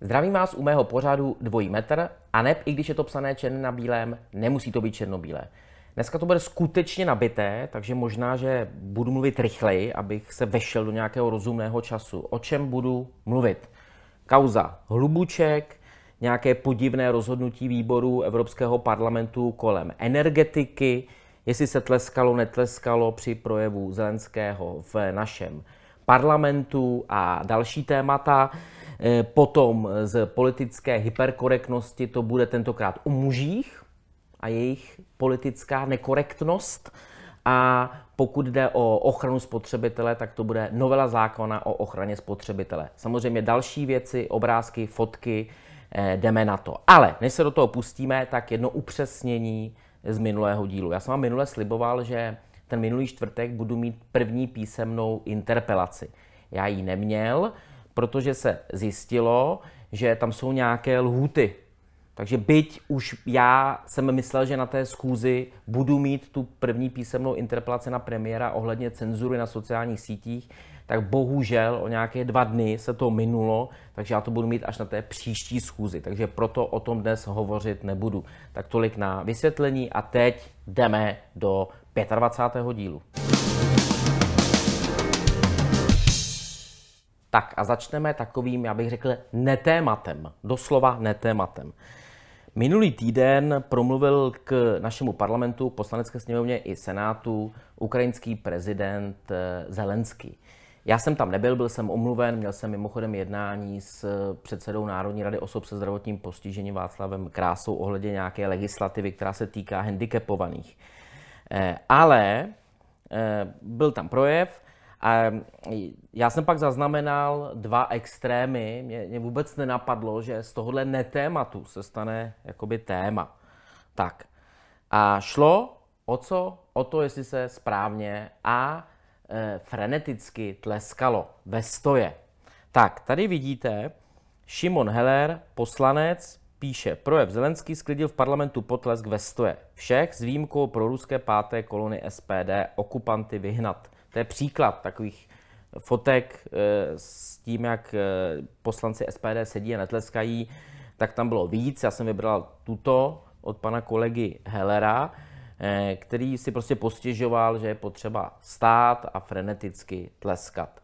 Zdravím vás u mého pořadu dvojí metr a neb, i když je to psané černé na bílém, nemusí to být černobílé. Dneska to bude skutečně nabité, takže možná, že budu mluvit rychleji, abych se vešel do nějakého rozumného času. O čem budu mluvit? Kauza Hlubuček, nějaké podivné rozhodnutí výboru Evropského parlamentu kolem energetiky, jestli se tleskalo, netleskalo při projevu Zelenského v našem parlamentu a další témata. E, potom z politické hyperkorektnosti to bude tentokrát o mužích, a jejich politická nekorektnost. A pokud jde o ochranu spotřebitele, tak to bude novela zákona o ochraně spotřebitele. Samozřejmě další věci, obrázky, fotky, eh, jdeme na to. Ale než se do toho pustíme, tak jedno upřesnění z minulého dílu. Já jsem vám minule sliboval, že ten minulý čtvrtek budu mít první písemnou interpelaci. Já ji neměl, protože se zjistilo, že tam jsou nějaké lhuty takže byť už já jsem myslel, že na té schůzi budu mít tu první písemnou interpelaci na premiéra ohledně cenzury na sociálních sítích, tak bohužel o nějaké dva dny se to minulo, takže já to budu mít až na té příští schůzi. Takže proto o tom dnes hovořit nebudu. Tak tolik na vysvětlení a teď jdeme do 25. dílu. Tak a začneme takovým, já bych řekl, netématem. Doslova netématem. Minulý týden promluvil k našemu parlamentu, poslanecké sněmovně i senátu ukrajinský prezident eh, Zelenský. Já jsem tam nebyl, byl jsem omluven, měl jsem mimochodem jednání s předsedou Národní rady osob se zdravotním postižením Václavem Krásou ohledně nějaké legislativy, která se týká handicapovaných. Eh, ale eh, byl tam projev Mm, já jsem pak zaznamenal dva extrémy. Mě, mě vůbec nenapadlo, že z tohohle netématu se stane jakoby téma. Tak. A šlo o co? O to, jestli se správně a e, freneticky tleskalo ve stoje. Tak, tady vidíte, Šimon Heller, poslanec, píše, projev Zelenský sklidil v parlamentu potlesk ve stoje. Všech s výjimkou pro ruské páté kolony SPD okupanty vyhnat. To je příklad takových fotek eh, s tím, jak eh, poslanci SPD sedí a netleskají, tak tam bylo víc. Já jsem vybral tuto od pana kolegy Hellera, eh, který si prostě postěžoval, že je potřeba stát a freneticky tleskat.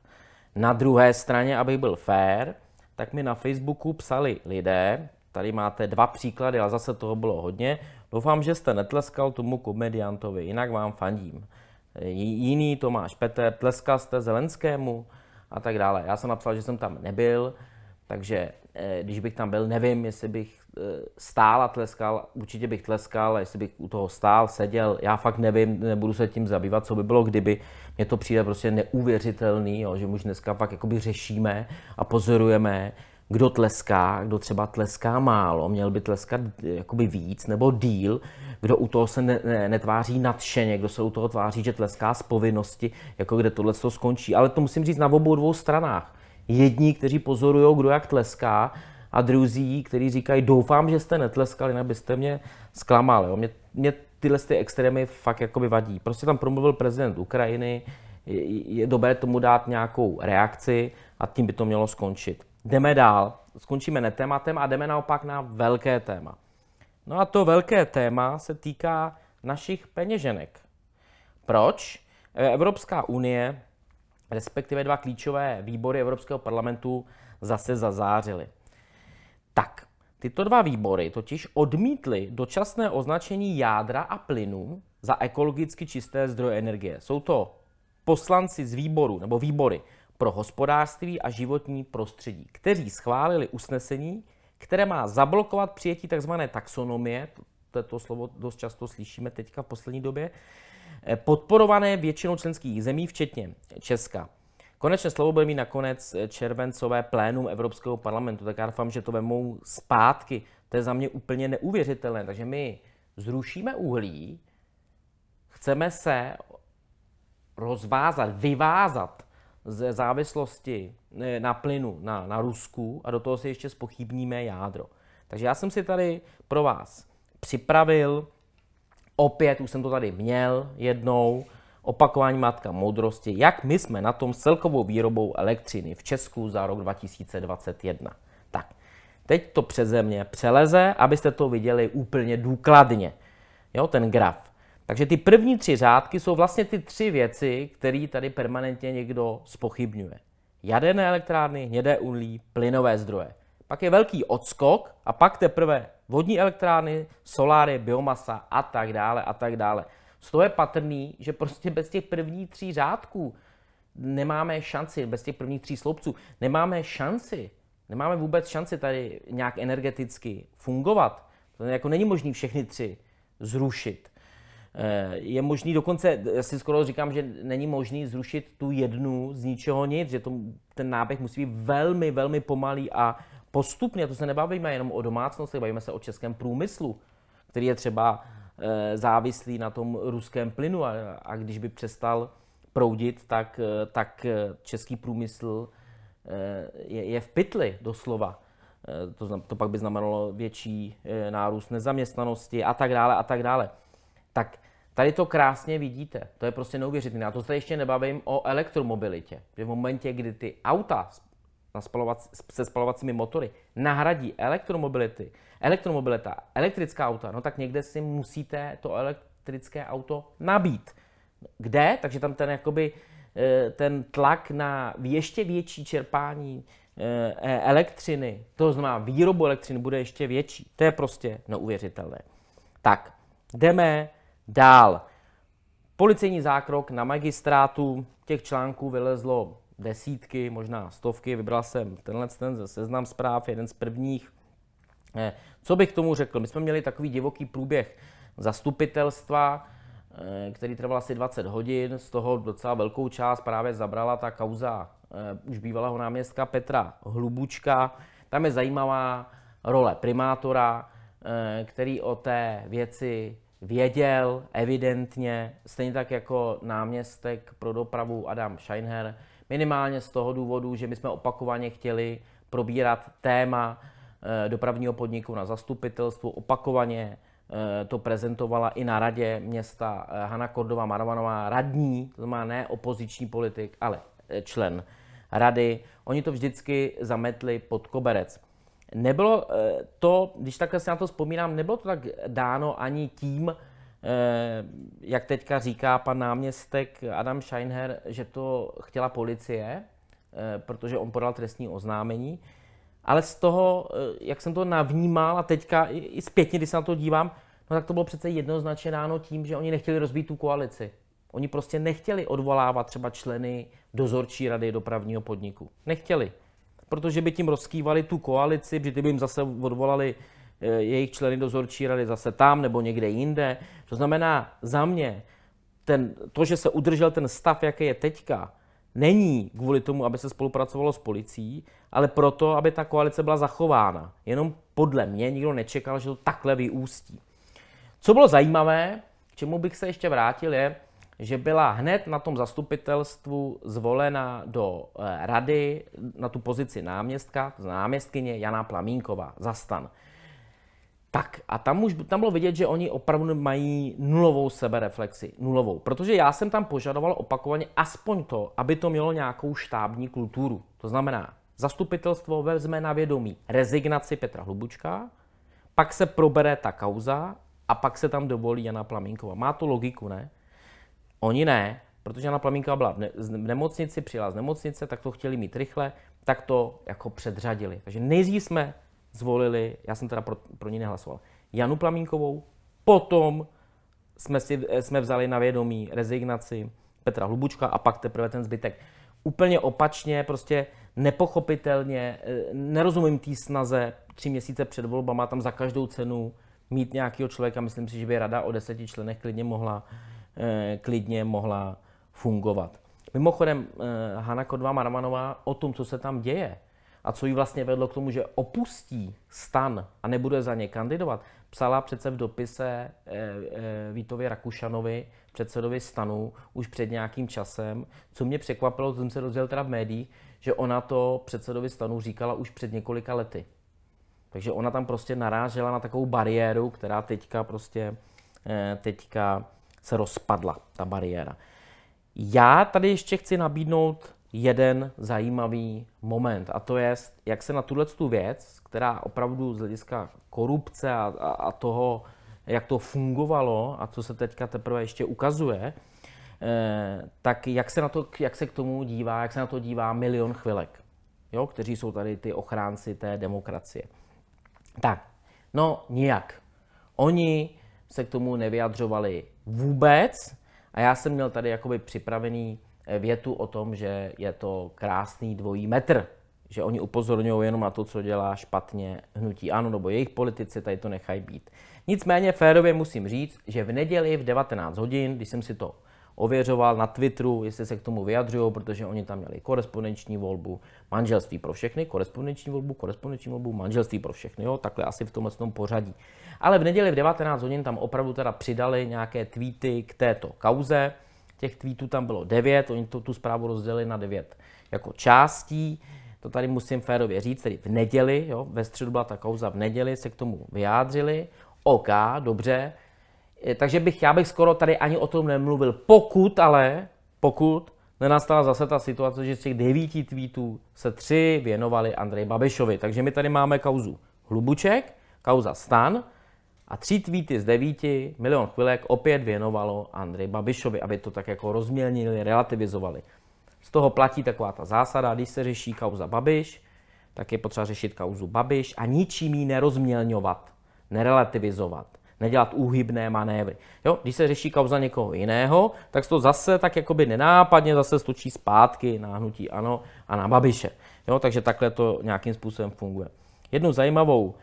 Na druhé straně, aby byl fair, tak mi na Facebooku psali lidé, tady máte dva příklady, ale zase toho bylo hodně, doufám, že jste netleskal tomu komediantovi, jinak vám fandím jiný Tomáš Petr, tleskal jste Zelenskému a tak dále. Já jsem napsal, že jsem tam nebyl, takže eh, když bych tam byl, nevím, jestli bych eh, stál a tleskal, určitě bych tleskal, jestli bych u toho stál, seděl, já fakt nevím, nebudu se tím zabývat, co by bylo, kdyby. mě to přijde prostě neuvěřitelný, jo, že už dneska fakt jakoby řešíme a pozorujeme, kdo tleská, kdo třeba tleská málo, měl by tleskat eh, jakoby víc nebo díl, kdo u toho se ne, ne, netváří nadšeně, kdo se u toho tváří, že tleská z povinnosti, jako kde tohle to skončí. Ale to musím říct na obou dvou stranách. Jedni, kteří pozorují, kdo jak tleská, a druzí, kteří říkají, doufám, že jste netleskali, jinak byste mě zklamali. Jo? Mě, mě tyhle ty extrémy fakt jakoby vadí. Prostě tam promluvil prezident Ukrajiny, je dobré tomu dát nějakou reakci a tím by to mělo skončit jdeme dál. Skončíme netématem a jdeme naopak na velké téma. No a to velké téma se týká našich peněženek. Proč? E, Evropská unie, respektive dva klíčové výbory Evropského parlamentu zase zazářily. Tak, tyto dva výbory totiž odmítly dočasné označení jádra a plynu za ekologicky čisté zdroje energie. Jsou to poslanci z výboru nebo výbory pro hospodářství a životní prostředí, kteří schválili usnesení, které má zablokovat přijetí tzv. taxonomie, to, to slovo dost často slyšíme teďka v poslední době, eh, podporované většinou členských zemí, včetně Česka. Konečně slovo bude mít nakonec eh, červencové plénum Evropského parlamentu, tak já doufám, že to vemou zpátky. To je za mě úplně neuvěřitelné. Takže my zrušíme uhlí, chceme se rozvázat, vyvázat ze závislosti na plynu na, na Rusku a do toho si ještě spochybníme jádro. Takže já jsem si tady pro vás připravil, opět už jsem to tady měl jednou, opakování matka moudrosti, jak my jsme na tom s celkovou výrobou elektřiny v Česku za rok 2021. Tak, teď to přeze mě přeleze, abyste to viděli úplně důkladně. Jo, ten graf. Takže ty první tři řádky jsou vlastně ty tři věci, které tady permanentně někdo spochybňuje. Jaderné elektrárny, hnědé uhlí, plynové zdroje. Pak je velký odskok a pak teprve vodní elektrárny, soláry, biomasa a tak dále a tak dále. Z toho je patrný, že prostě bez těch prvních tří řádků nemáme šanci, bez těch prvních tří sloupců nemáme šanci, nemáme vůbec šanci tady nějak energeticky fungovat. To jako není možný všechny tři zrušit. Eh, je možný dokonce, já si skoro říkám, že není možný zrušit tu jednu z ničeho nic, že to, ten náběh musí být velmi, velmi pomalý a postupně. A to se nebavíme jenom o domácnostech, bavíme se o českém průmyslu, který je třeba eh, závislý na tom ruském plynu a, a když by přestal proudit, tak, eh, tak český průmysl je, je v pytli doslova. To, to pak by znamenalo větší nárůst nezaměstnanosti a tak dále a tak dále tak tady to krásně vidíte. To je prostě neuvěřitelné. A to se ještě nebavím o elektromobilitě. Že v momentě, kdy ty auta na spalovac, se spalovacími motory nahradí elektromobility, elektromobilita, elektrická auta, no tak někde si musíte to elektrické auto nabít. Kde? Takže tam ten jakoby eh, ten tlak na ještě větší čerpání eh, e- elektřiny, to znamená výrobu elektřiny, bude ještě větší. To je prostě neuvěřitelné. Tak, jdeme Dál. Policejní zákrok na magistrátu, těch článků vylezlo desítky, možná stovky, vybral jsem tenhle ten ze seznam zpráv, jeden z prvních. Eh, co bych k tomu řekl? My jsme měli takový divoký průběh zastupitelstva, eh, který trval asi 20 hodin, z toho docela velkou část právě zabrala ta kauza eh, už bývalého náměstka Petra Hlubučka. Tam je zajímavá role primátora, který o té věci věděl evidentně, stejně tak jako náměstek pro dopravu Adam Scheinher, minimálně z toho důvodu, že my jsme opakovaně chtěli probírat téma eh, dopravního podniku na zastupitelstvu, opakovaně eh, to prezentovala i na radě města eh, Hanna Kordova Marvanová, radní, to znamená ne opoziční politik, ale člen rady. Oni to vždycky zametli pod koberec. Nebylo eh, to, když takhle se na to vzpomínám, nebylo to tak dáno ani tím, eh, jak teďka říká pan náměstek Adam Scheinher, že to chtěla policie, eh, protože on podal trestní oznámení, ale z toho, jak jsem to navnímal a teďka i zpětně, když se na to dívám, no tak to bylo přece jednoznačně dáno tím, že oni nechtěli rozbít tu koalici. Oni prostě nechtěli odvolávat třeba členy dozorčí rady dopravního podniku. Nechtěli protože by tím rozkývali tu koalici, protože by jim zase odvolali eh, jejich členy dozorčí rady zase tam nebo někde jinde. To znamená, za mě ten, to, že se udržel ten stav, jaký je teďka, není kvůli tomu, aby se spolupracovalo s policií, ale proto, aby ta koalice byla zachována. Jenom podle mě nikdo nečekal, že to takhle vyústí. Co bylo zajímavé, k čemu bych se ještě vrátil, je, že byla hned na tom zastupitelstvu zvolena do eh, rady na tu pozici náměstka, náměstkyně Jana Plamínková, zastan. Tak a tam už tam bylo vidět, že oni opravdu mají nulovou sebereflexi, nulovou. Protože já jsem tam požadoval opakovaně aspoň to, aby to mělo nějakou štábní kulturu. To znamená, zastupitelstvo vezme na vědomí rezignaci Petra Hlubučka, pak se probere ta kauza a pak se tam dovolí Jana Plamínková. Má to logiku, ne? Oni ne, protože Jana Plamínka byla v, ne- v nemocnici, přijela z nemocnice, tak to chtěli mít rychle, tak to jako předřadili. Takže nejdřív jsme zvolili, já jsem teda pro, pro ní nehlasoval, Janu Plamínkovou, potom jsme, si, eh, jsme vzali na vědomí rezignaci Petra Hlubučka a pak teprve ten zbytek. Úplně opačně, prostě nepochopitelně, eh, nerozumím té snaze tři měsíce před volbama tam za každou cenu mít nějakého člověka. Myslím si, že by rada o deseti členech klidně mohla uh, Eh, klidně mohla fungovat. Mimochodem, eh, Hanna Kodva Marmanová o tom, co se tam děje a co jí vlastně vedlo k tomu, že opustí stan a nebude za ně kandidovat, psala přece v dopise eh, Vítovi Rakušanovi, předsedovi stanu, už před nějakým časem. Co mě překvapilo, to jsem se dozvěděl teda v médiích, že ona to předsedovi stanu říkala už před několika lety. Takže ona tam prostě narážela na takovou bariéru, která teďka prostě teďka se rozpadla ta bariéra. Já tady ještě chci nabídnout jeden zajímavý moment a to je, jak se na tuhle tu věc, která opravdu z hlediska korupce a, a, a toho, jak to fungovalo a co se teďka teprve ještě ukazuje, eh, tak jak se, na to, jak se k tomu dívá, jak se na to dívá milion chvilek, jo, kteří jsou tady ty ochránci té demokracie. Tak, no nijak. Oni se k tomu nevyjadřovali vůbec a já jsem měl tady jakoby připravený eh, větu o tom, že je to krásný dvojí metr, že oni upozorňují jenom na to, co dělá špatně hnutí ANO nebo jejich politici, tady to nechají být. Nicméně férově musím říct, že v neděli v 19 hodin, když jsem si to ověřoval na Twitteru, jestli se k tomu vyjadřují, protože oni tam měli korespondenční volbu, manželství pro všechny, korespondenční volbu, korespondenční volbu, manželství pro všechny, jo, takhle asi v tomhle tom pořadí. Ale v neděli v 19 hodin tam opravdu teda přidali nějaké tweety k této kauze, těch tweetů tam bylo 9, oni to, tu zprávu rozdělili na 9 jako částí, to tady musím férově říct, tedy v neděli, jo, ve středu byla ta kauza v neděli, se k tomu vyjádřili, OK, dobře, Eh, takže bych, já bych skoro tady ani o tom nemluvil. Pokud ale, pokud nenastala zase ta situace, že z těch devíti tweetů se tři věnovali Andrej Babišovi. Takže my tady máme kauzu Hlubuček, kauza Stan a tři tweety z devíti, milion chvilek, opět věnovalo Andrej Babišovi, aby to tak jako rozmělnili, relativizovali. Z toho platí taková ta zásada, když se řeší kauza Babiš, tak je potřeba řešit kauzu Babiš a ničím ji nerozmělňovat, nerelativizovat nedělat úhybné manévry. Jo? Když se řeší kauza někoho jiného, tak se to zase tak jakoby nenápadně zase stočí zpátky na hnutí ANO a na Babiše. Jo? Takže takhle to nějakým způsobem funguje. Jednu zajímavou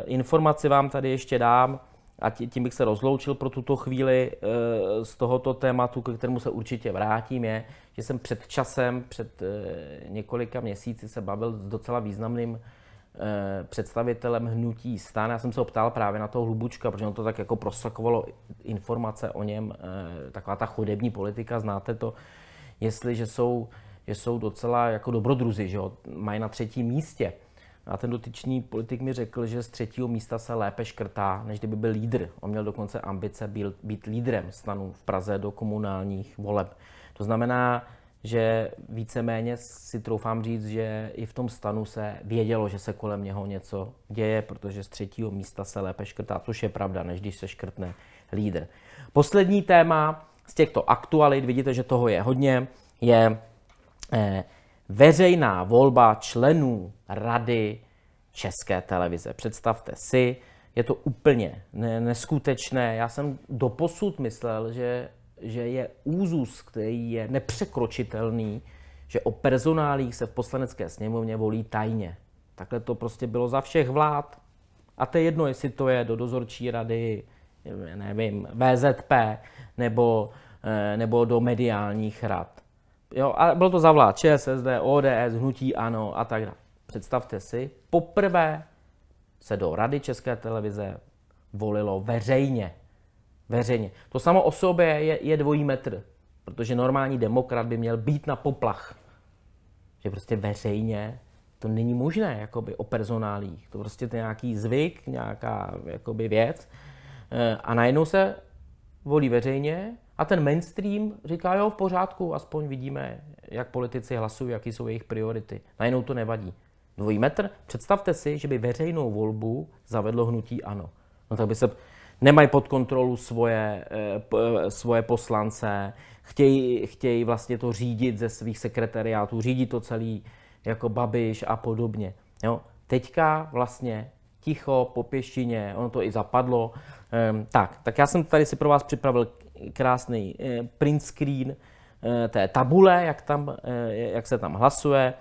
e, informaci vám tady ještě dám, a tím bych se rozloučil pro tuto chvíli e, z tohoto tématu, ke kterému se určitě vrátím, je, že jsem před časem, před e, několika měsíci se bavil s docela významným Eh, představitelem hnutí stan. Já jsem se ho ptal právě na toho Hlubučka, protože on to tak jako prosakovalo informace o něm, eh, taková ta chodební politika, znáte to, jestliže jsou, že jsou docela jako dobrodruzi, že jo, mají na třetím místě. A ten dotyčný politik mi řekl, že z třetího místa se lépe škrtá, než kdyby byl lídr. On měl dokonce ambice být, být lídrem stanu v Praze do komunálních voleb. To znamená, že víceméně si troufám říct, že i v tom stanu se vědělo, že se kolem něho něco děje, protože z třetího místa se lépe škrtá, což je pravda, než když se škrtne lídr. Poslední téma z těchto aktualit, vidíte, že toho je hodně, je eh, veřejná volba členů rady České televize. Představte si, je to úplně neskutečné. Já jsem doposud myslel, že že je úzus, který je nepřekročitelný, že o personálích se v poslanecké sněmovně volí tajně. Takhle to prostě bylo za všech vlád. A to je jedno, jestli to je do dozorčí rady, nevím, VZP nebo, eh, nebo do mediálních rad. Jo, a bylo to za vlád ČSSD, ODS, Hnutí Ano a tak dále. Představte si, poprvé se do Rady České televize volilo veřejně veřejně. To samo o sobě je, je dvojí metr, protože normální demokrat by měl být na poplach. Že prostě veřejně to není možné jakoby, o personálích. To prostě je nějaký zvyk, nějaká jakoby, věc. Eh, a najednou se volí veřejně a ten mainstream říká, jo, v pořádku, aspoň vidíme, jak politici hlasují, jaký jsou jejich priority. Najednou to nevadí. Dvojí metr. Představte si, že by veřejnou volbu zavedlo hnutí ANO. No tak by se nemají pod kontrolu svoje, eh, eh, svoje poslance, chtějí, chtějí vlastně to řídit ze svých sekretariátů, řídí to celý jako Babiš a podobně. Jo? Teďka vlastně ticho po pěštině, ono to i zapadlo. Ehm, tak, tak já jsem tady si pro vás připravil krásný eh, print screen té tabule, jak, tam, jak se tam hlasuje.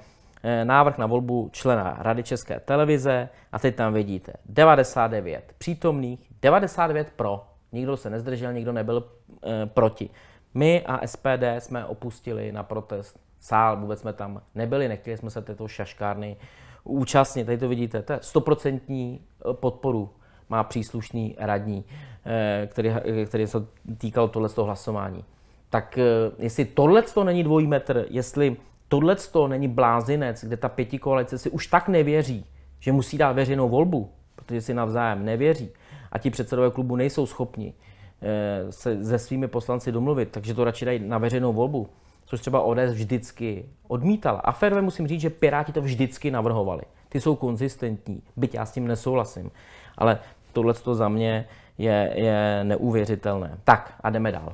návrh na volbu člena Rady České televize a teď tam vidíte 99 přítomných, 99 pro. Nikdo se nezdržel, nikdo nebyl e, proti. My a SPD jsme opustili na protest sál, vůbec jsme tam nebyli, nechtěli jsme se této šaškárny účastnit. Tady to vidíte, to je stoprocentní eh, podporu má příslušný radní, eh, který, který se týkal tohle hlasování. Tak jestli tohle není dvojí metr, jestli tohle není blázinec, kde ta pětikoalice si už tak nevěří, že musí dát veřejnou volbu, protože si navzájem nevěří, a ti předsedové klubu nejsou schopni eh, se se svými poslanci domluvit, takže to radši dají na veřejnou volbu, což třeba ODS vždycky odmítala. A férve musím říct, že Piráti to vždycky navrhovali. Ty jsou konzistentní, byť já s tím nesouhlasím. Ale tohle to za mě je, je neuvěřitelné. Tak a jdeme dál.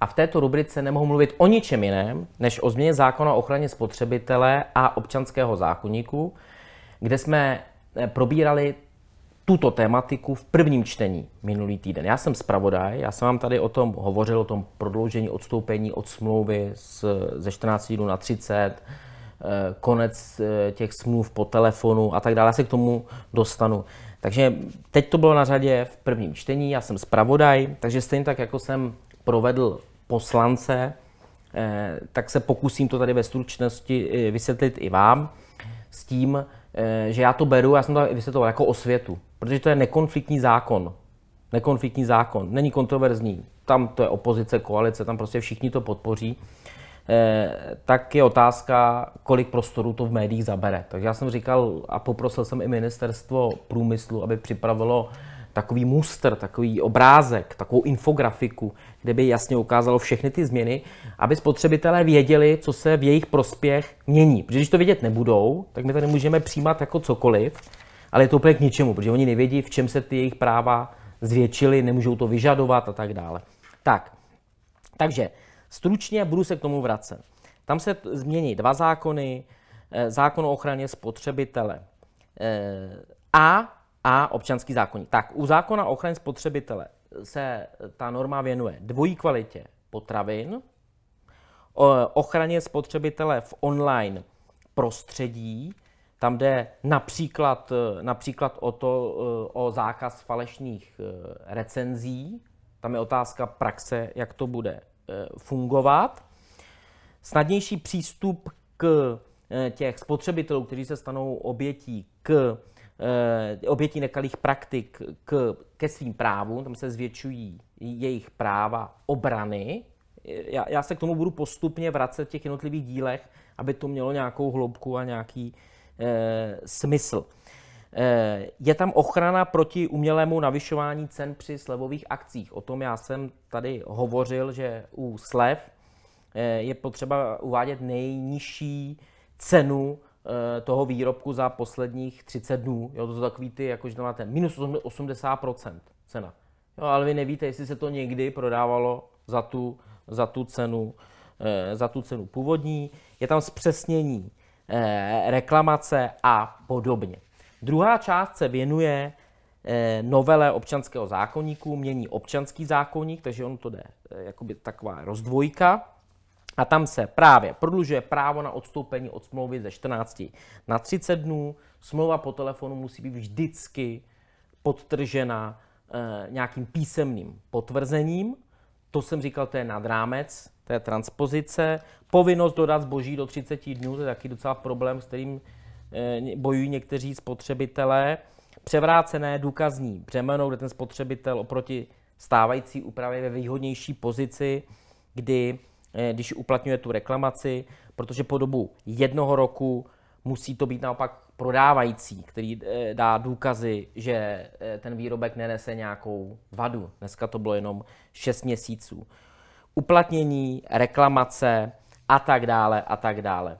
A v této rubrice nemohu mluvit o ničem jiném, než o změně zákona o ochraně spotřebitele a občanského zákonníku, kde jsme eh, probírali tuto tématiku v prvním čtení minulý týden. Já jsem zpravodaj, já jsem vám tady o tom hovořil, o tom prodloužení odstoupení od smlouvy z, ze 14 dnů na 30, eh, konec eh, těch smluv po telefonu a tak dále. Já se k tomu dostanu. Takže teď to bylo na řadě v prvním čtení, já jsem zpravodaj, takže stejně tak, jako jsem provedl poslance, tak se pokusím to tady ve stručnosti vysvětlit i vám s tím, Eh, že já to beru, já jsem to vysvětloval jako osvětu, protože to je nekonfliktní zákon. Nekonfliktní zákon, není kontroverzní. Tam to je opozice, koalice, tam prostě všichni to podpoří. Eh, tak je otázka, kolik prostoru to v médiích zabere. Takže já jsem říkal a poprosil jsem i ministerstvo průmyslu, aby připravilo takový muster, takový obrázek, takovou infografiku, kde by jasně ukázalo všechny ty změny, aby spotřebitelé věděli, co se v jejich prospěch mění. Protože když to vědět nebudou, tak my tady můžeme přijímat jako cokoliv, ale je to úplně k ničemu, protože oni nevědí, v čem se ty jejich práva zvětšily, nemůžou to vyžadovat a tak dále. Tak, takže stručně budu se k tomu vracet. Tam se změní dva zákony, eh, zákon o ochraně spotřebitele eh, a a občanský zákonník. Tak u zákona o ochraně spotřebitele se eh, ta norma věnuje dvojí kvalitě potravin, ochraně spotřebitele v online prostředí, tam jde například, eh, například o to, eh, o zákaz falešných recenzí, tam je otázka praxe, jak to bude fungovat. Snadnější přístup k těch spotřebitelů, kteří se stanou obětí, k Eh, obětí nekalých praktik k, ke svým právům, tam se zvětšují jejich práva obrany. Já, já se k tomu budu postupně vracet v těch jednotlivých dílech, aby to mělo nějakou hloubku a nějaký e, smysl. E, je tam ochrana proti umělému navyšování cen při slevových akcích. O tom já jsem tady hovořil, že u slev je potřeba uvádět nejnižší cenu Eh, toho výrobku za posledních 30 dnů. Jo, to jsou takový ty, jakože to máte minus 80% cena. Jo, ale vy nevíte, jestli se to někdy prodávalo za tu, za tu cenu, eh, za tu cenu původní. Je tam zpřesnění eh, reklamace a podobně. Druhá část se věnuje novele občanského zákonníku, mění občanský zákonník, takže on to jde jakoby taková rozdvojka. A tam se právě prodlužuje právo na odstoupení od smlouvy ze 14 na 30 dnů. Smlouva po telefonu musí být vždycky podtržena e, nějakým písemným potvrzením. To jsem říkal, to je nad rámec té transpozice. Povinnost dodat zboží do 30 dnů, to je taky docela problém, s kterým e, bojují někteří spotřebitelé. Převrácené důkazní břemeno, kde ten spotřebitel oproti stávající úpravě ve výhodnější pozici, kdy Eh, když uplatňuje tu reklamaci, protože po dobu jednoho roku musí to být naopak prodávající, který eh, dá důkazy, že eh, ten výrobek nenese nějakou vadu. Dneska to bylo jenom 6 měsíců. Uplatnění, reklamace a tak dále a tak dále.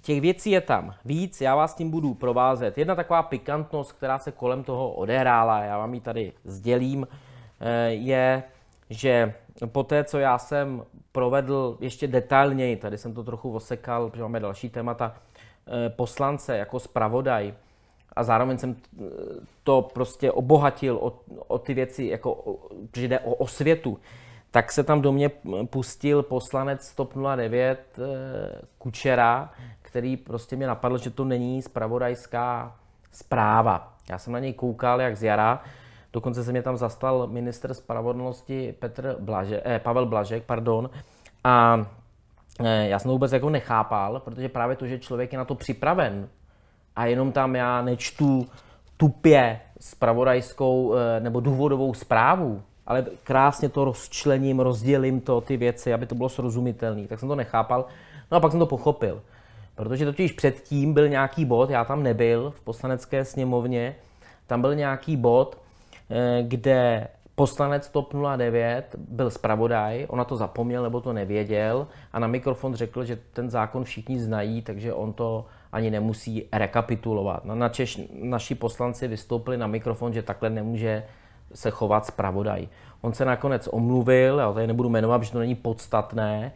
Těch věcí je tam víc, já vás tím budu provázet. Jedna taková pikantnost, která se kolem toho odehrála, já vám ji tady sdělím, je, že po té, co já jsem provedl ještě detailněji, tady jsem to trochu osekal, protože máme další témata, eh, poslance jako zpravodaj a zároveň jsem eh, to prostě obohatil o, o ty věci, jako, když protože jde o osvětu, tak se tam do mě pustil poslanec TOP 09 eh, Kučera, který prostě mě napadl, že to není spravodajská zpráva. Já jsem na něj koukal jak z jara, Dokonce se mě tam zastal minister spravedlnosti Petr Blaže, eh, Pavel Blažek, pardon. A eh, já jsem to vůbec jako nechápal, protože právě to, že člověk je na to připraven a jenom tam já nečtu tupě spravodajskou eh, nebo důvodovou zprávu, ale krásně to rozčlením, rozdělím to, ty věci, aby to bylo srozumitelné. Tak jsem to nechápal. No a pak jsem to pochopil. Protože totiž předtím byl nějaký bod, já tam nebyl v poslanecké sněmovně, tam byl nějaký bod, Eh, kde poslanec TOP 09 byl zpravodaj, ona to zapomněl nebo to nevěděl a na mikrofon řekl, že ten zákon všichni znají, takže on to ani nemusí rekapitulovat. na Češ naši poslanci vystoupili na mikrofon, že takhle nemůže se chovat zpravodaj. On se nakonec omluvil, já tady nebudu jmenovat, že to není podstatné,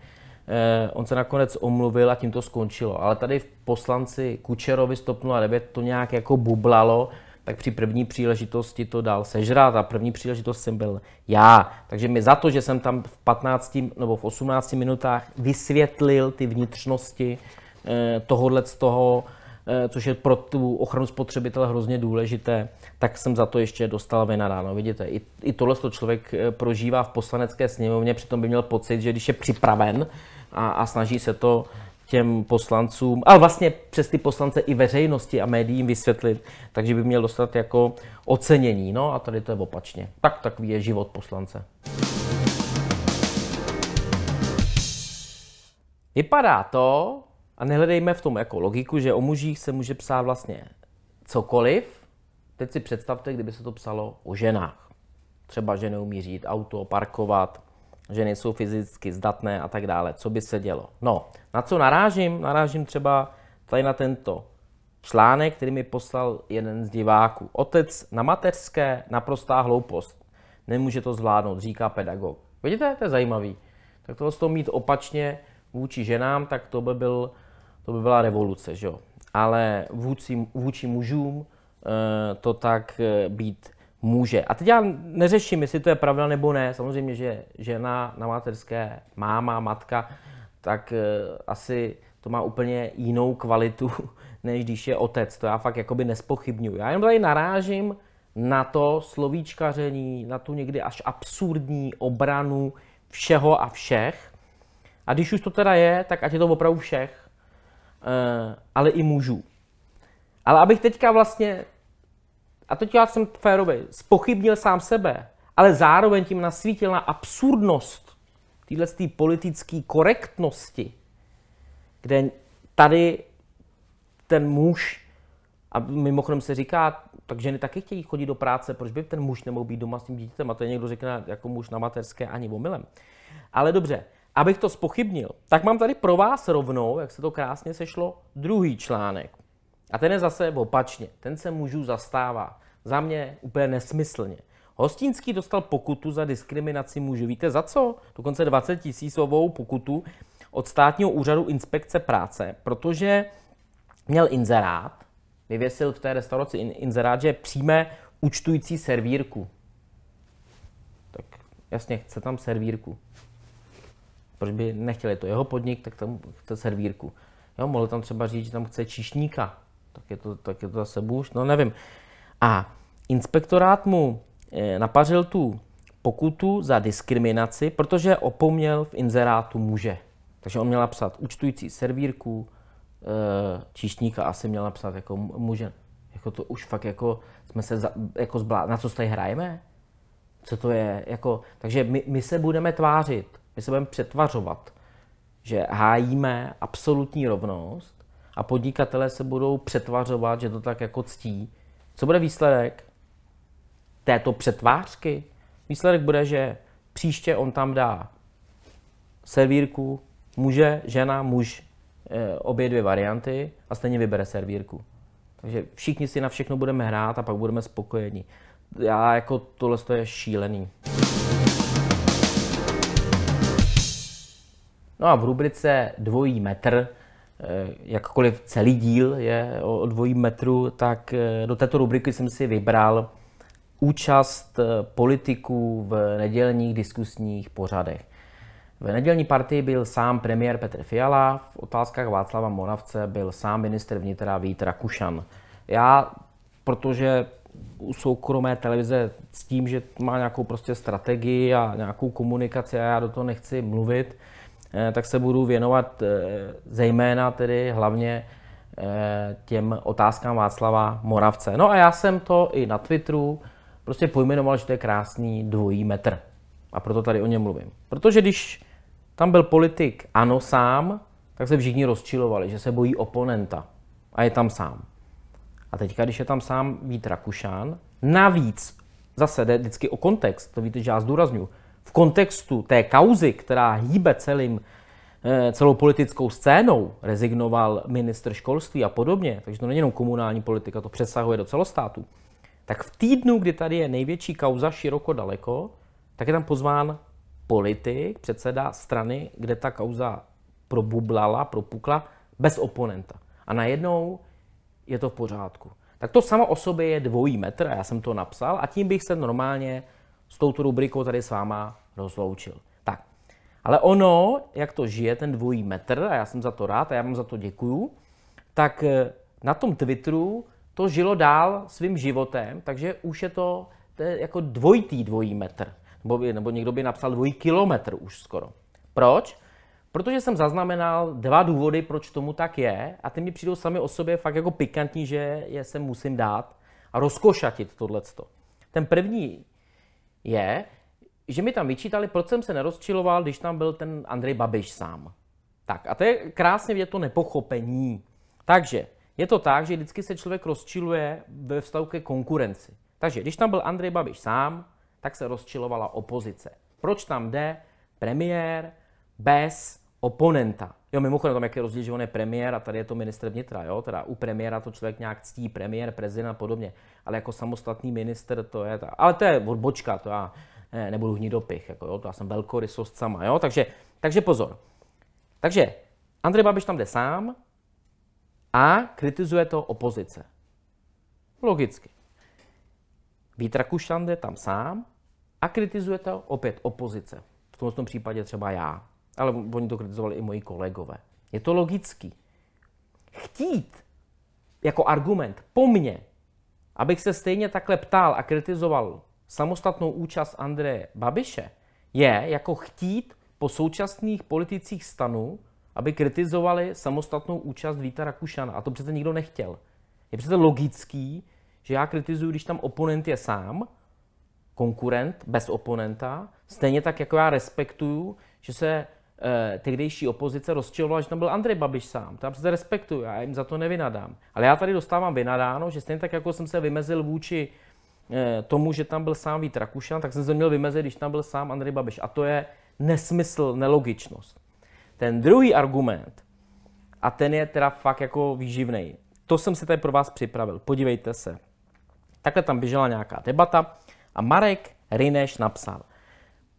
eh, on se nakonec omluvil a tím to skončilo. Ale tady v poslanci Kučerovi z TOP 09 to nějak jako bublalo, tak při první příležitosti to dal sežrat a první příležitost jsem byl já. Takže mi za to, že jsem tam v 15 nebo v 18 minutách vysvětlil ty vnitřnosti eh, tohohle z toho, eh, což je pro tu ochranu spotřebitele hrozně důležité, tak jsem za to ještě dostal vynadáno. Vidíte, i, i tohle to člověk eh, prožívá v poslanecké sněmovně, přitom by měl pocit, že když je připraven a, a snaží se to těm poslancům, ale vlastně přes ty poslance i veřejnosti a médiím vysvětlit, takže by měl dostat jako ocenění. No a tady to je opačně. Tak takový je život poslance. Vypadá to, a nehledejme v tom jako logiku, že o mužích se může psát vlastně cokoliv. Teď si představte, kdyby se to psalo o ženách. Třeba, že neumí řídit auto, parkovat, že nejsou fyzicky zdatné a tak dále. Co by se dělo? No, na co narážím? Narážím třeba tady na tento článek, který mi poslal jeden z diváků. Otec na mateřské, naprostá hloupost. Nemůže to zvládnout, říká pedagog. Vidíte, to je zajímavý. Tak tohle z toho mít opačně vůči ženám, tak to by, byl, to by byla revoluce, že jo. Ale vůči, vůči mužům eh, to tak eh, být může. A teď já neřeším, jestli to je pravda nebo ne. Samozřejmě, že žena na materské, máma, matka, tak eh, asi to má úplně jinou kvalitu, než když je otec. To já fakt jakoby nespochybnuju. Já jenom tady narážím na to slovíčkaření, na tu někdy až absurdní obranu všeho a všech. A když už to teda je, tak ať je to opravdu všech, eh, ale i mužů. Ale abych teďka vlastně a teď já jsem férový, spochybnil sám sebe, ale zároveň tím nasvítil na absurdnost téhle politické korektnosti, kde tady ten muž, a mimochodem se říká, tak ženy taky chtějí chodit do práce, proč by ten muž nemohl být doma s tím dítětem? A to je někdo řekne jako muž na materské ani omylem. Ale dobře, abych to spochybnil, tak mám tady pro vás rovnou, jak se to krásně sešlo, druhý článek. A ten je zase opačně, ten se mužů zastává. Za mě úplně nesmyslně. Hostínský dostal pokutu za diskriminaci mužů. Víte za co? Dokonce 20 tisícovou pokutu od státního úřadu inspekce práce, protože měl inzerát, vyvěsil v té restauraci inzerát, že přijme účtující servírku. Tak jasně, chce tam servírku. Proč by nechtěli to jeho podnik, tak tam chce servírku. Jo, mohl tam třeba říct, že tam chce číšníka tak je to, tak je to zase bůž, no nevím. A inspektorát mu eh, napařil tu pokutu za diskriminaci, protože opomněl v inzerátu muže. Takže on měl napsat účtující servírku, eh, číšníka asi měl napsat jako muže. Jako to už fakt jako jsme se za, jako zblá... na co se tady hrajeme? Co to je? Jako, takže my, my se budeme tvářit, my se budeme přetvařovat, že hájíme absolutní rovnost, a podnikatelé se budou přetvařovat, že to tak jako ctí. Co bude výsledek této přetvářky? Výsledek bude, že příště on tam dá servírku, muže, žena, muž, eh, obě dvě varianty a stejně vybere servírku. Takže všichni si na všechno budeme hrát a pak budeme spokojeni. Já jako tohle je šílený. No a v rubrice dvojí metr Eh, jakkoliv celý díl je o dvojím metru, tak eh, do této rubriky jsem si vybral účast eh, politiků v nedělních diskusních pořadech. V nedělní partii byl sám premiér Petr Fiala, v otázkách Václava Moravce byl sám minister vnitra Vít Rakušan. Já, protože u soukromé televize s tím, že má nějakou prostě strategii a nějakou komunikaci a já do toho nechci mluvit, Eh, tak se budu věnovat eh, zejména tedy hlavně eh, těm otázkám Václava Moravce. No a já jsem to i na Twitteru prostě pojmenoval, že to je krásný dvojí metr. A proto tady o něm mluvím. Protože když tam byl politik ano sám, tak se všichni rozčilovali, že se bojí oponenta a je tam sám. A teďka, když je tam sám Vít Rakušan, navíc zase jde vždycky o kontext, to víte, že já zdůraznuju, v kontextu té kauzy, která hýbe celým, eh, celou politickou scénou, rezignoval ministr školství a podobně, takže to není jenom komunální politika, to přesahuje do celostátu, tak v týdnu, kdy tady je největší kauza široko daleko, tak je tam pozván politik, předseda strany, kde ta kauza probublala, propukla, bez oponenta. A najednou je to v pořádku. Tak to samo o sobě je dvojí metr, a já jsem to napsal, a tím bych se normálně s touto rubrikou tady s váma rozloučil. Tak, ale ono, jak to žije, ten dvojí metr, a já jsem za to rád a já vám za to děkuju, tak eh, na tom Twitteru to žilo dál svým životem, takže už je to, to je jako dvojitý dvojí metr. Nebo, nebo někdo by napsal dvojí kilometr už skoro. Proč? Protože jsem zaznamenal dva důvody, proč tomu tak je a ty mi přijdou sami o sobě fakt jako pikantní, že je sem musím dát a rozkošatit tohleto. Ten první je, že mi tam vyčítali, proč jsem se nerozčiloval, když tam byl ten Andrej Babiš sám. Tak a to je krásně vidět to nepochopení. Takže je to tak, že vždycky se člověk rozčiluje ve vztahu ke konkurenci. Takže když tam byl Andrej Babiš sám, tak se rozčilovala opozice. Proč tam jde premiér bez oponenta. Jo, mimochodem, tam jak je rozdíl, že on je premiér a tady je to ministr vnitra, jo, teda u premiéra to člověk nějak ctí, premiér, prezident a podobně, ale jako samostatný minister to je, ta, ale to je odbočka, to já ne, nebudu hnidopich, jako jo, to já jsem velkorysost sama, jo, takže, takže pozor. Takže Andrej Babiš tam jde sám a kritizuje to opozice. Logicky. Vít Rakušan jde tam sám a kritizuje to opět opozice. V tomto případě třeba já, ale oni to kritizovali i moji kolegové. Je to logický. Chtít jako argument po mně, abych se stejně takhle ptal a kritizoval samostatnou účast Andreje Babiše, je jako chtít po současných politicích stanů, aby kritizovali samostatnou účast Víta Rakušana. A to přece nikdo nechtěl. Je přece logický, že já kritizuju, když tam oponent je sám, konkurent bez oponenta, stejně tak, jako já respektuju, že se Eh, tehdejší opozice rozčilovala, že tam byl Andrej Babiš sám. Tam se respektuju, já jim za to nevynadám. Ale já tady dostávám vynadáno, že stejně tak, jako jsem se vymezil vůči eh, tomu, že tam byl sám Vít Rakušan, tak jsem se měl vymezit, když tam byl sám Andrej Babiš. A to je nesmysl, nelogičnost. Ten druhý argument, a ten je teda fakt jako výživný. To jsem si tady pro vás připravil. Podívejte se. Takhle tam běžela nějaká debata a Marek Rineš napsal.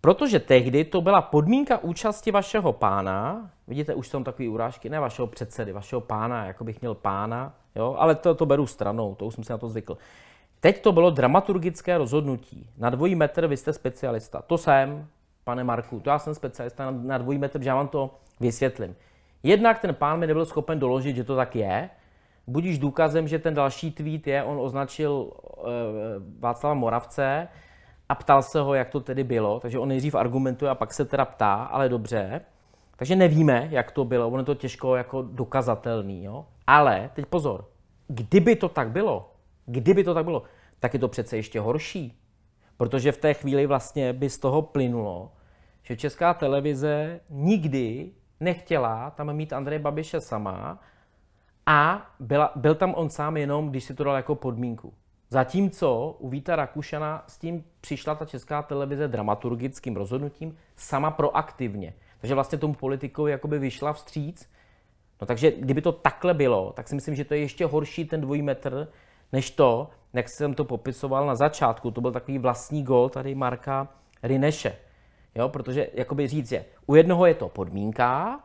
Protože tehdy to byla podmínka účasti vašeho pána, vidíte, už jsou takové urážky, ne vašeho předsedy, vašeho pána, jako bych měl pána, jo, ale to, to beru stranou, to už jsem si na to zvykl. Teď to bylo dramaturgické rozhodnutí. Na dvojí metr vy jste specialista. To jsem, pane Marku, to já jsem specialista na, na dvojí metr, že já vám to vysvětlím. Jednak ten pán mi nebyl schopen doložit, že to tak je, budíš důkazem, že ten další tweet je, on označil uh, Václava Moravce, a ptal se ho, jak to tedy bylo. Takže on nejdřív argumentuje a pak se teda ptá, ale dobře. Takže nevíme, jak to bylo, ono je to těžko jako dokazatelný, jo? Ale, teď pozor, kdyby to tak bylo, kdyby to tak bylo, tak je to přece ještě horší. Protože v té chvíli vlastně by z toho plynulo, že česká televize nikdy nechtěla tam mít Andreje Babiše sama a byla, byl tam on sám jenom, když si to dal jako podmínku. Zatímco u Víta Rakušana s tím přišla ta česká televize dramaturgickým rozhodnutím sama proaktivně. Takže vlastně tomu politikovi jakoby vyšla vstříc. No takže kdyby to takhle bylo, tak si myslím, že to je ještě horší ten dvojí metr, než to, jak jsem to popisoval na začátku. To byl takový vlastní gol tady Marka Rineše. Jo, protože jakoby říct je, u jednoho je to podmínka,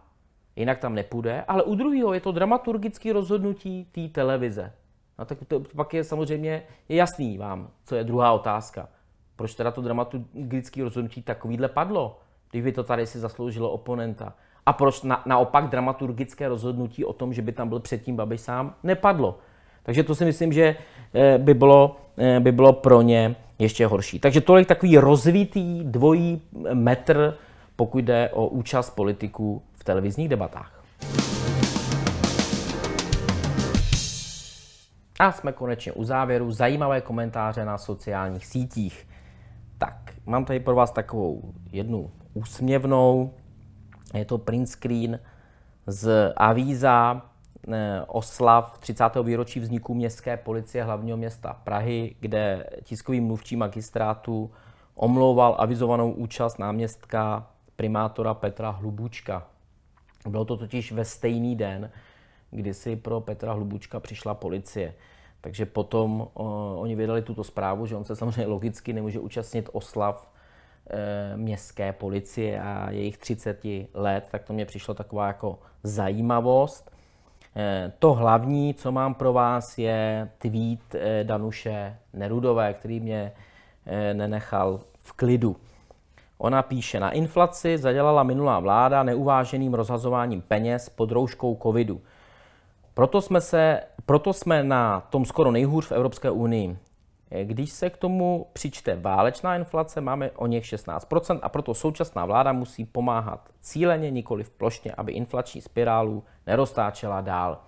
jinak tam nepůjde, ale u druhého je to dramaturgické rozhodnutí té televize. No tak to pak je samozřejmě je jasný vám, co je druhá otázka. Proč teda to dramaturgické rozhodnutí takovýhle padlo, když by to tady si zasloužilo oponenta? A proč na, naopak dramaturgické rozhodnutí o tom, že by tam byl předtím Babiš sám, nepadlo? Takže to si myslím, že eh, by bylo, eh, by bylo pro ně ještě horší. Takže je takový rozvitý dvojí metr, pokud jde o účast politiků v televizních debatách. A jsme konečně u závěru. Zajímavé komentáře na sociálních sítích. Tak, mám tady pro vás takovou jednu úsměvnou. Je to print screen z Avíza eh, oslav 30. výročí vzniku městské policie hlavního města Prahy, kde tiskový mluvčí magistrátu omlouval avizovanou účast náměstka primátora Petra Hlubučka. Bylo to totiž ve stejný den, kdysi pro Petra Hlubučka přišla policie. Takže potom uh, oni vydali tuto zprávu, že on se samozřejmě logicky nemůže účastnit oslav uh, městské policie a jejich 30 let, tak to mě přišlo taková jako zajímavost. E, to hlavní, co mám pro vás, je tweet e, Danuše Nerudové, který mě nenechal v klidu. Ona píše, na inflaci zadělala minulá vláda neuváženým rozhazováním peněz pod rouškou covidu – proto jsme, se, proto jsme na tom skoro nejhůř v Evropské unii. Eh, když se k tomu přičte válečná inflace, máme o něch 16% a proto současná vláda musí pomáhat cíleně, nikoli v plošně, aby inflační spirálu neroztáčela dál.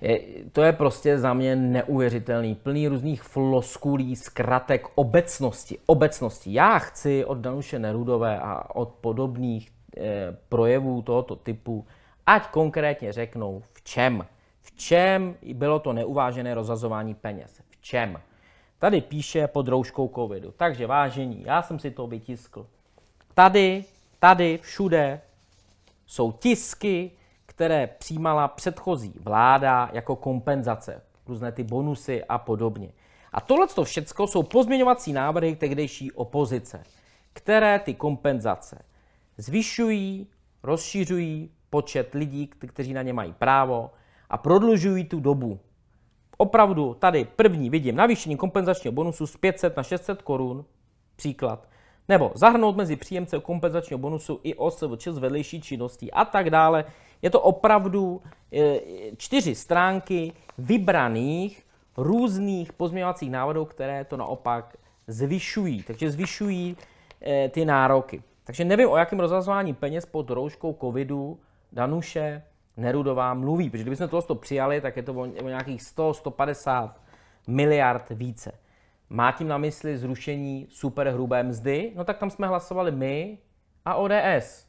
Je, eh, to je prostě za mě neuvěřitelný, plný různých floskulí, zkratek, obecnosti. Obecnosti. Já chci od Danuše Nerudové a od podobných eh, projevů tohoto typu, ať konkrétně řeknou, čem? V čem bylo to neuvážené rozhazování peněz? V čem? Tady píše pod rouškou covidu. Takže vážení, já jsem si to vytiskl. Tady, tady, všude jsou tisky, které přijímala předchozí vláda jako kompenzace, různé ty bonusy a podobně. A tohle to všecko jsou pozměňovací návrhy tehdejší opozice, které ty kompenzace zvyšují, rozšiřují, počet lidí, kteří na ně mají právo a prodlužují tu dobu. Opravdu tady první vidím navýšení kompenzačního bonusu z 500 na 600 korun, příklad, nebo zahrnout mezi příjemce kompenzačního bonusu i OSVČ z vedlejší činností a tak dále. Je to opravdu e, čtyři stránky vybraných různých pozměňovacích návodů, které to naopak zvyšují. Takže zvyšují e, ty nároky. Takže nevím, o jakém rozhazování peněz pod rouškou covidu Danuše Nerudová mluví. Protože kdybychom tohle přijali, tak je to o nějakých 100-150 miliard více. Má tím na mysli zrušení superhrubé mzdy? No tak tam jsme hlasovali my a ODS.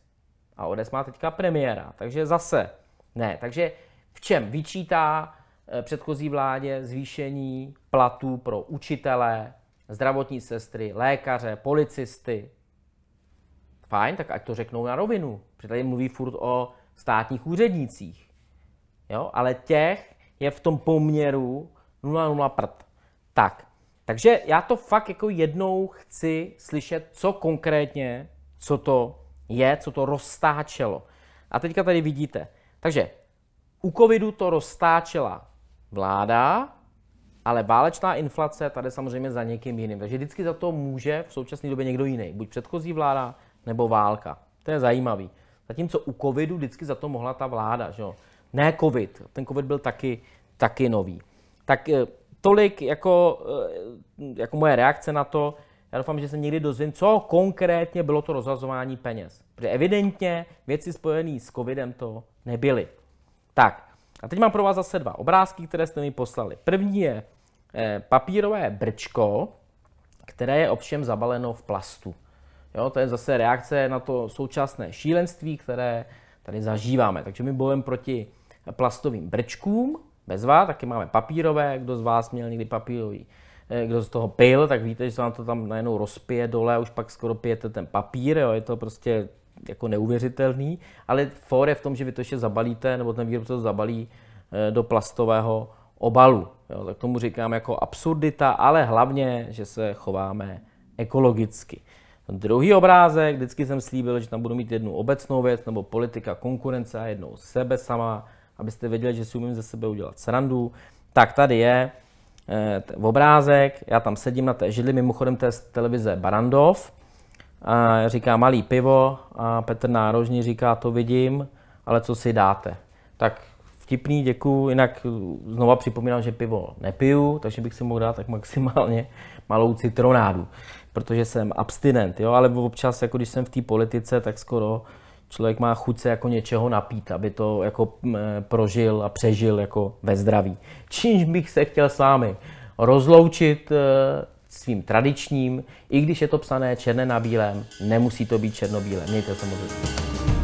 A ODS má teďka premiéra, takže zase ne. Takže v čem vyčítá eh, předchozí vládě zvýšení platů pro učitele, zdravotní sestry, lékaře, policisty. Fajn, tak ať to řeknou na rovinu. Protože tady mluví furt o státních úřednících. Jo? Ale těch je v tom poměru 0,0 prd. Tak, takže já to fakt jako jednou chci slyšet, co konkrétně, co to je, co to roztáčelo. A teďka tady vidíte. Takže u covidu to roztáčela vláda, ale válečná inflace tady samozřejmě za někým jiným. Takže vždycky za to může v současné době někdo jiný. Buď předchozí vláda, nebo válka. To je zajímavý. Zatímco u covidu vždycky za to mohla ta vláda, že jo. Ne covid, ten covid byl taky, taky nový. Tak eh, tolik jako, eh, jako moje reakce na to. Já doufám, že se někdy dozvím, co konkrétně bylo to rozhazování peněz. Protože evidentně věci spojené s covidem to nebyly. Tak, a teď mám pro vás zase dva obrázky, které jste mi poslali. První je eh, papírové brčko, které je ovšem zabaleno v plastu. Jo, to je zase reakce na to současné šílenství, které tady zažíváme. Takže my bojujeme proti plastovým brčkům, vás, taky máme papírové, kdo z vás měl někdy papírový, eh, kdo z toho pil, tak víte, že se vám to tam najednou rozpije dole a už pak skoro pijete ten papír, jo, je to prostě jako neuvěřitelný, ale fór je v tom, že vy to ještě zabalíte, nebo ten výrobce to zabalí eh, do plastového obalu. Jo, tak tomu říkám jako absurdita, ale hlavně, že se chováme ekologicky. Druhý obrázek, vždycky jsem slíbil, že tam budu mít jednu obecnou věc, nebo politika, konkurence a jednou sebe sama, abyste věděli, že si umím ze sebe udělat srandu. Tak tady je v eh, obrázek, já tam sedím na té židli, mimochodem to je z televize Barandov, a říká malý pivo a Petr Nárožní říká, to vidím, ale co si dáte. Tak vtipný, děkuju, jinak eh, znova připomínám, že pivo nepiju, takže bych si mohl dát tak maximálně malou citronádu protože jsem abstinent, jo, ale občas, jako když jsem v té politice, tak skoro člověk má chuť se jako něčeho napít, aby to jako prožil a přežil jako ve zdraví. Čímž bych se chtěl s vámi rozloučit e, svým tradičním, i když je to psané černé na bílém, nemusí to být černobílé. Mějte se moc